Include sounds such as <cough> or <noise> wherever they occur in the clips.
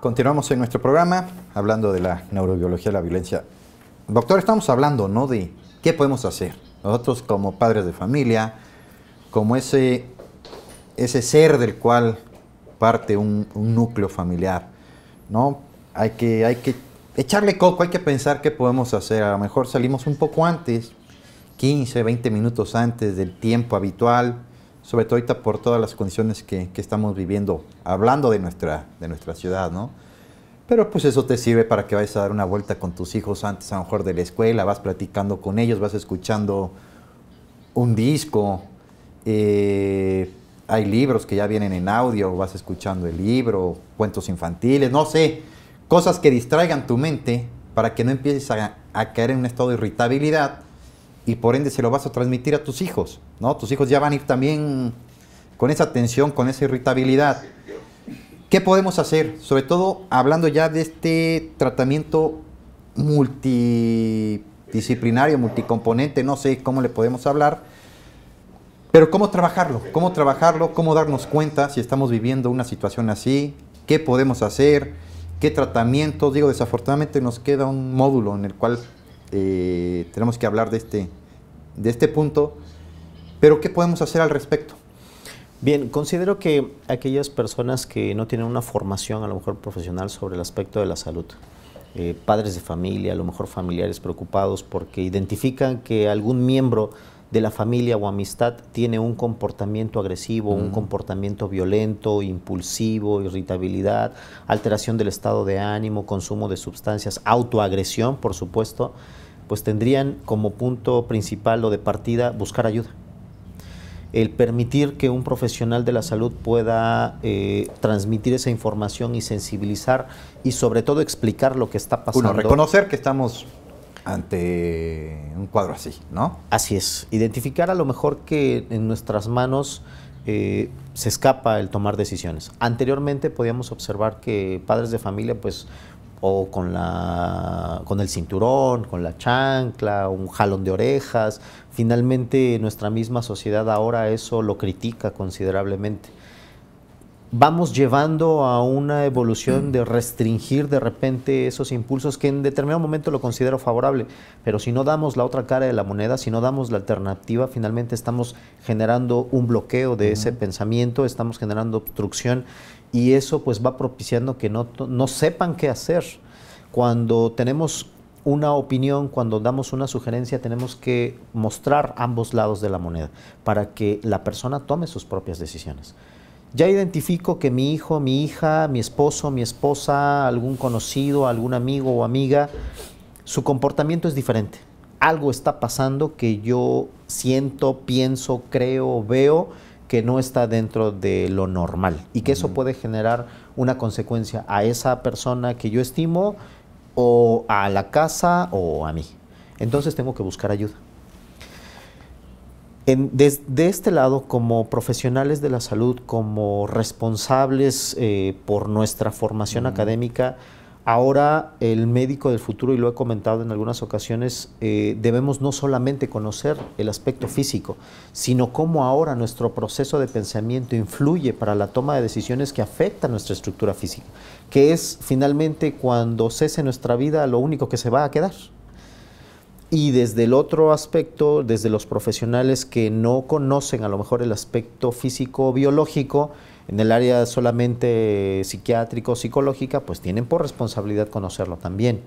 Continuamos en nuestro programa hablando de la neurobiología de la violencia. Doctor, estamos hablando, ¿no? De qué podemos hacer. Nosotros como padres de familia, como ese, ese ser del cual parte un, núcleo familiar, ¿no? Hay que, hay que echarle coco, hay que pensar qué podemos hacer. A lo mejor salimos un poco antes, 15, 20 minutos antes del tiempo habitual, sobre todo ahorita por todas las condiciones que, estamos viviendo, hablando de nuestra, de nuestra ciudad, ¿no? Pero pues eso te sirve para que vayas a dar una vuelta con tus hijos antes a lo mejor de la escuela, vas platicando con ellos, vas escuchando un disco, eh, hay libros que ya vienen en audio, vas escuchando el libro, cuentos infantiles, no sé, cosas que distraigan tu mente para que no empieces a, a caer en un estado de irritabilidad y por ende se lo vas a transmitir a tus hijos, ¿no? Tus hijos ya van a ir también con esa tensión, con esa irritabilidad. ¿Qué podemos hacer? Sobre todo hablando ya de este tratamiento multidisciplinario, multicomponente, no sé cómo le podemos hablar, pero cómo trabajarlo, cómo trabajarlo, cómo darnos cuenta si estamos viviendo una situación así, qué podemos hacer, qué tratamientos, digo, desafortunadamente nos queda un módulo en el cual eh, tenemos que hablar de este, de este punto, pero ¿qué podemos hacer al respecto? Bien, considero que aquellas personas que no tienen una formación a lo mejor profesional sobre el aspecto de la salud, eh, padres de familia, a lo mejor familiares preocupados porque identifican que algún miembro de la familia o amistad tiene un comportamiento agresivo, un comportamiento violento, impulsivo, irritabilidad, alteración del estado de ánimo, consumo de sustancias, autoagresión, por supuesto, pues tendrían como punto principal o de partida buscar ayuda. El permitir que un profesional de la salud pueda eh, transmitir esa información y sensibilizar y sobre todo explicar lo que está pasando. Uno, reconocer que estamos ante un cuadro así, ¿no? Así es, identificar a lo mejor que en nuestras manos eh, se escapa el tomar decisiones. Anteriormente podíamos observar que padres de familia, pues, o con, la, con el cinturón, con la chancla, un jalón de orejas, finalmente nuestra misma sociedad ahora eso lo critica considerablemente vamos llevando a una evolución de restringir de repente esos impulsos que en determinado momento lo considero favorable, pero si no damos la otra cara de la moneda, si no damos la alternativa, finalmente estamos generando un bloqueo de ese pensamiento, estamos generando obstrucción y eso pues va propiciando que no, no sepan qué hacer. Cuando tenemos una opinión, cuando damos una sugerencia, tenemos que mostrar ambos lados de la moneda para que la persona tome sus propias decisiones ya identifico que mi hijo, mi hija, mi esposo, mi esposa, algún conocido, algún amigo o amiga, su comportamiento es diferente. Algo está pasando que yo siento, pienso, creo, veo que no está dentro de lo normal y que eso puede generar una consecuencia a esa persona que yo estimo o a la casa o a mí. Entonces tengo que buscar ayuda de este lado, como profesionales de la salud, como responsables eh, por nuestra formación mm. académica, ahora el médico del futuro, y lo he comentado en algunas ocasiones, eh, debemos no solamente conocer el aspecto físico, sino cómo ahora nuestro proceso de pensamiento influye para la toma de decisiones que afectan nuestra estructura física, que es finalmente cuando cese nuestra vida lo único que se va a quedar. Y desde el otro aspecto, desde los profesionales que no conocen a lo mejor el aspecto físico biológico, en el área solamente psiquiátrico, psicológica, pues tienen por responsabilidad conocerlo también.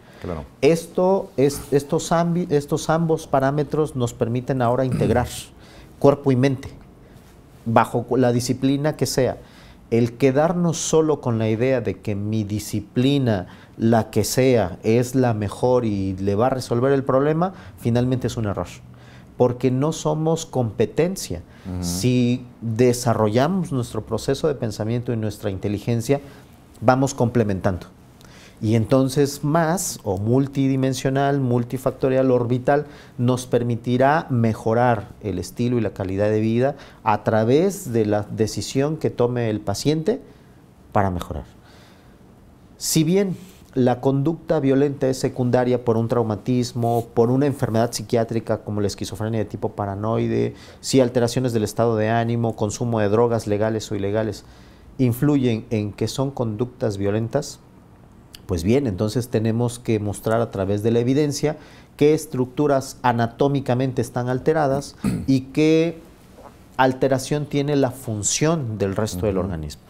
Esto, es, estos, estos ambos parámetros nos permiten ahora integrar <clears throat> cuerpo y mente, bajo la disciplina que sea. El quedarnos solo con la idea de que mi disciplina la que sea es la mejor y le va a resolver el problema, finalmente es un error. Porque no somos competencia. Si desarrollamos nuestro proceso de pensamiento y nuestra inteligencia, vamos complementando. Y entonces más o multidimensional, multifactorial, orbital, nos permitirá mejorar el estilo y la calidad de vida a través de la decisión que tome el paciente para mejorar. Si bien la conducta violenta es secundaria por un traumatismo, por una enfermedad psiquiátrica como la esquizofrenia de tipo paranoide, si alteraciones del estado de ánimo, consumo de drogas legales o ilegales influyen en que son conductas violentas, pues bien, entonces tenemos que mostrar a través de la evidencia qué estructuras anatómicamente están alteradas y qué alteración tiene la función del resto del organismo.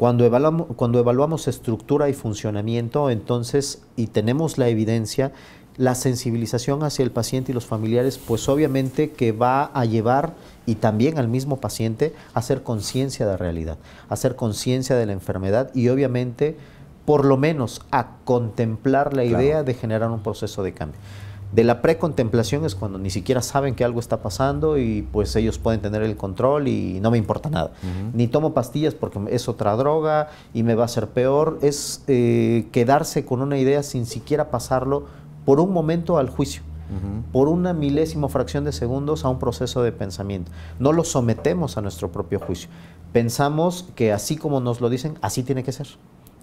Cuando evaluamos, estructura y funcionamiento, entonces, y tenemos la evidencia, la sensibilización hacia el paciente y los familiares, pues obviamente que va a llevar y también al mismo paciente a hacer conciencia de la realidad, a hacer conciencia de la enfermedad y obviamente por lo menos a contemplar la idea de generar un proceso de cambio. De la precontemplación es cuando ni siquiera saben que algo está pasando y pues ellos pueden tener el control y no me importa nada. Ni tomo pastillas porque es otra droga y me va a hacer peor. Es eh, quedarse con una idea sin siquiera pasarlo por un momento al juicio. por una milésima fracción de segundos a un proceso de pensamiento. No lo sometemos a nuestro propio juicio. Pensamos que así como nos lo dicen, así tiene que ser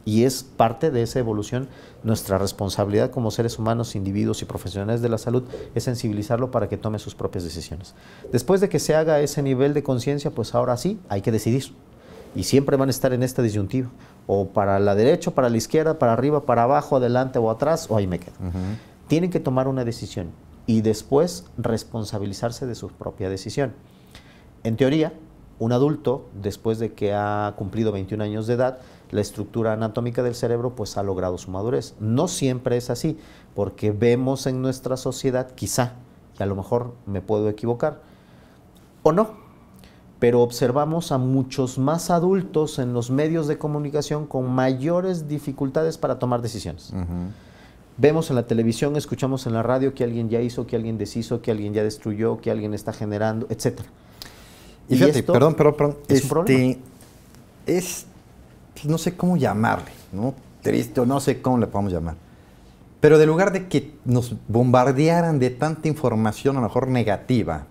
y es parte de esa evolución. Nuestra responsabilidad como seres humanos, individuos y profesionales de la salud es sensibilizarlo para que tome sus propias decisiones. Después de que se haga ese nivel de conciencia, pues ahora sí hay que decidir. Y siempre van a estar en esta disyuntiva, o para la derecha, para la izquierda, para arriba, para abajo, adelante o atrás, o ahí me quedo. Tienen que tomar una decisión y después responsabilizarse de su propia decisión. En teoría, un adulto, después de que ha cumplido 21 años de edad, la estructura anatómica del cerebro pues ha logrado su madurez. No siempre es así, porque vemos en nuestra sociedad, quizá, y a lo mejor me puedo equivocar, o no, pero observamos a muchos más adultos en los medios de comunicación con mayores dificultades para tomar decisiones. Vemos en la televisión, escuchamos en la radio que alguien ya hizo, que alguien deshizo, que alguien ya destruyó, que alguien está generando, etc. Y, fíjate, perdón, Es un problema. Es este, este, pues, no sé cómo llamarle, ¿no? Triste, no sé cómo le podemos llamar. Pero de lugar de que nos bombardearan de tanta información, a lo mejor negativa,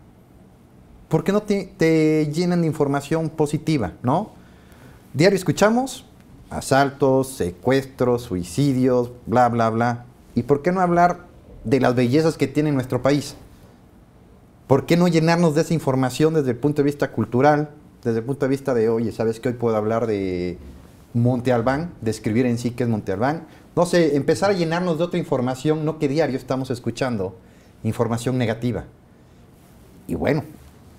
¿por qué no te, llenan de información positiva, no? Diario escuchamos asaltos, secuestros, suicidios, bla, bla, bla. ¿Y por qué no hablar de las bellezas que tiene nuestro país? ¿Por qué no llenarnos de esa información desde el punto de vista cultural, desde el punto de vista de, oye, ¿sabes que hoy puedo hablar de Monte Albán, describir en sí qué es Monte Albán. No sé, empezar a llenarnos de otra información, no que diario estamos escuchando información negativa. Y bueno,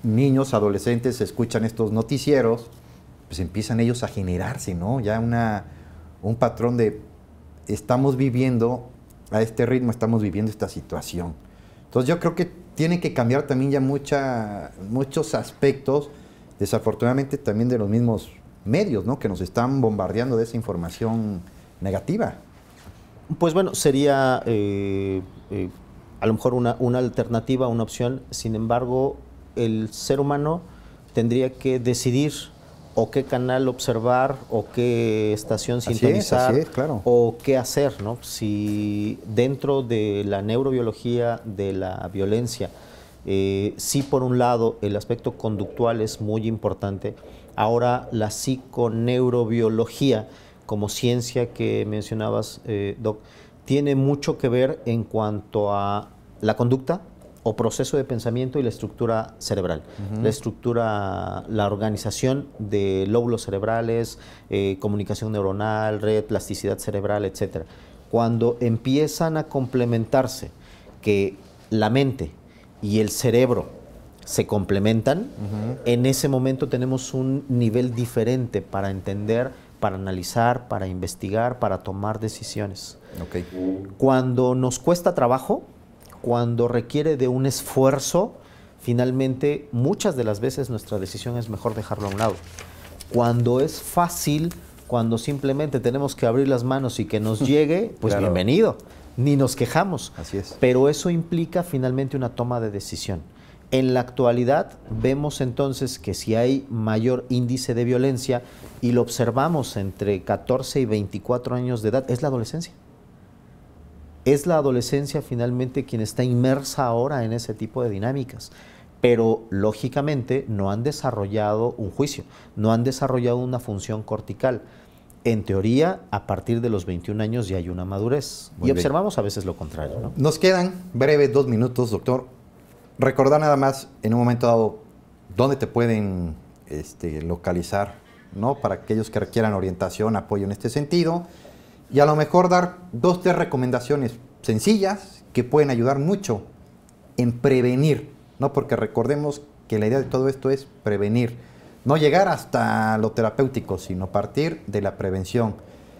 niños, adolescentes escuchan estos noticieros, pues empiezan ellos a generarse, ¿no? Ya una, un patrón de estamos viviendo a este ritmo, estamos viviendo esta situación. Entonces yo creo que tiene que cambiar también ya mucha, muchos aspectos, desafortunadamente también de los mismos medios ¿no? que nos están bombardeando de esa información negativa. Pues bueno, sería eh, eh, a lo mejor una, alternativa, una opción. Sin embargo, el ser humano tendría que decidir o qué canal observar o qué estación sintonizar claro. o qué hacer, ¿no? Si dentro de la neurobiología de la violencia, eh, si por un lado el aspecto conductual es muy importante, ahora la psiconeurobiología como ciencia que mencionabas, eh, Doc, tiene mucho que ver en cuanto a la conducta o proceso de pensamiento y la estructura cerebral, la estructura, la organización de lóbulos cerebrales, eh, comunicación neuronal, red, plasticidad cerebral, etc. Cuando empiezan a complementarse que la mente y el cerebro se complementan, en ese momento tenemos un nivel diferente para entender, para analizar, para investigar, para tomar decisiones. Cuando nos cuesta trabajo, cuando requiere de un esfuerzo, finalmente muchas de las veces nuestra decisión es mejor dejarlo a un lado. Cuando es fácil, cuando simplemente tenemos que abrir las manos y que nos <laughs> llegue, pues bienvenido, ni nos quejamos. Así es. Pero eso implica finalmente una toma de decisión. En la actualidad vemos entonces que si hay mayor índice de violencia y lo observamos entre 14 y 24 años de edad, es la adolescencia. Es la adolescencia finalmente quien está inmersa ahora en ese tipo de dinámicas, pero lógicamente no han desarrollado un juicio, no han desarrollado una función cortical. En teoría, a partir de los 21 años ya hay una madurez. y observamos a veces lo contrario. Nos quedan breves dos minutos, doctor recordar nada más en un momento dado dónde te pueden este, localizar, ¿no? Para aquellos que requieran orientación, apoyo en este sentido. Y a lo mejor dar dos, tres recomendaciones sencillas que pueden ayudar mucho en prevenir, ¿no? Porque recordemos que la idea de todo esto es prevenir, no llegar hasta lo terapéutico, sino partir de la prevención.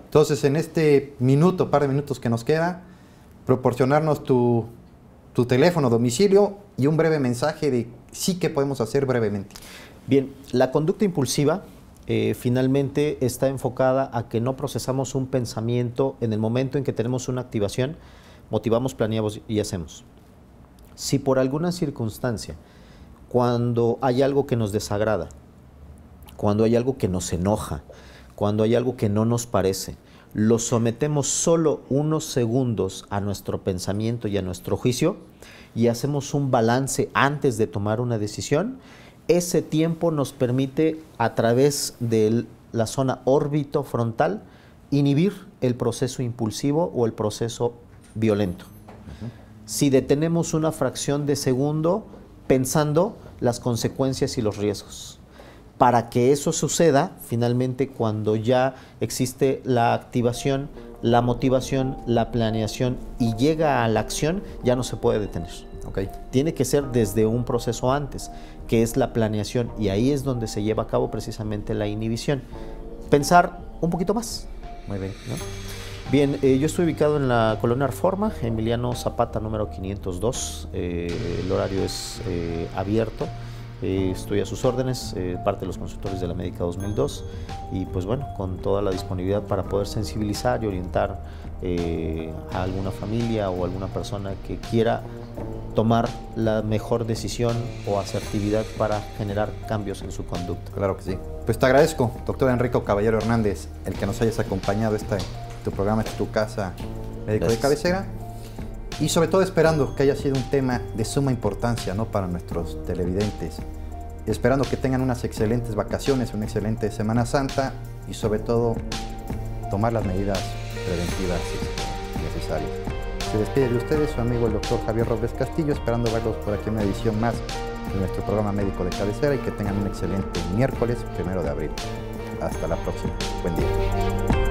Entonces, en este minuto, par de minutos que nos queda, proporcionarnos tu tu teléfono, domicilio y un breve mensaje de sí que podemos hacer brevemente. Bien, la conducta impulsiva eh, finalmente está enfocada a que no procesamos un pensamiento en el momento en que tenemos una activación, motivamos, planeamos y hacemos. Si por alguna circunstancia, cuando hay algo que nos desagrada, cuando hay algo que nos enoja, cuando hay algo que no nos parece, lo sometemos solo unos segundos a nuestro pensamiento y a nuestro juicio y hacemos un balance antes de tomar una decisión, ese tiempo nos permite a través de la zona órbito frontal inhibir el proceso impulsivo o el proceso violento. Si detenemos una fracción de segundo pensando las consecuencias y los riesgos para que eso suceda, finalmente cuando ya existe la activación, la motivación, la planeación y llega a la acción, ya no se puede detener. Tiene que ser desde un proceso antes, que es la planeación, y ahí es donde se lleva a cabo precisamente la inhibición. Pensar un poquito más. Muy bien. Bien, eh, yo estoy ubicado en la colonia Reforma, Emiliano Zapata número 502. Eh, el horario es eh, abierto eh, estoy a sus órdenes, eh, parte de los consultores de la Médica 2002 y pues bueno, con toda la disponibilidad para poder sensibilizar y orientar eh, a alguna familia o alguna persona que quiera tomar la mejor decisión o asertividad para generar cambios en su conducta. Claro que sí. Pues te agradezco, doctor Enrico Caballero Hernández, el que nos hayas acompañado este tu programa, es tu casa médico de cabecera y sobre todo esperando que haya sido un tema de suma importancia ¿no? para nuestros televidentes. Esperando que tengan unas excelentes vacaciones, una excelente Semana Santa y sobre todo tomar las medidas preventivas este, necesarias. Se despide de ustedes su amigo el doctor Javier Robles Castillo, esperando verlos por aquí en una edición más de nuestro programa médico de cabecera y que tengan un excelente miércoles primero de abril. Hasta la próxima. Buen día.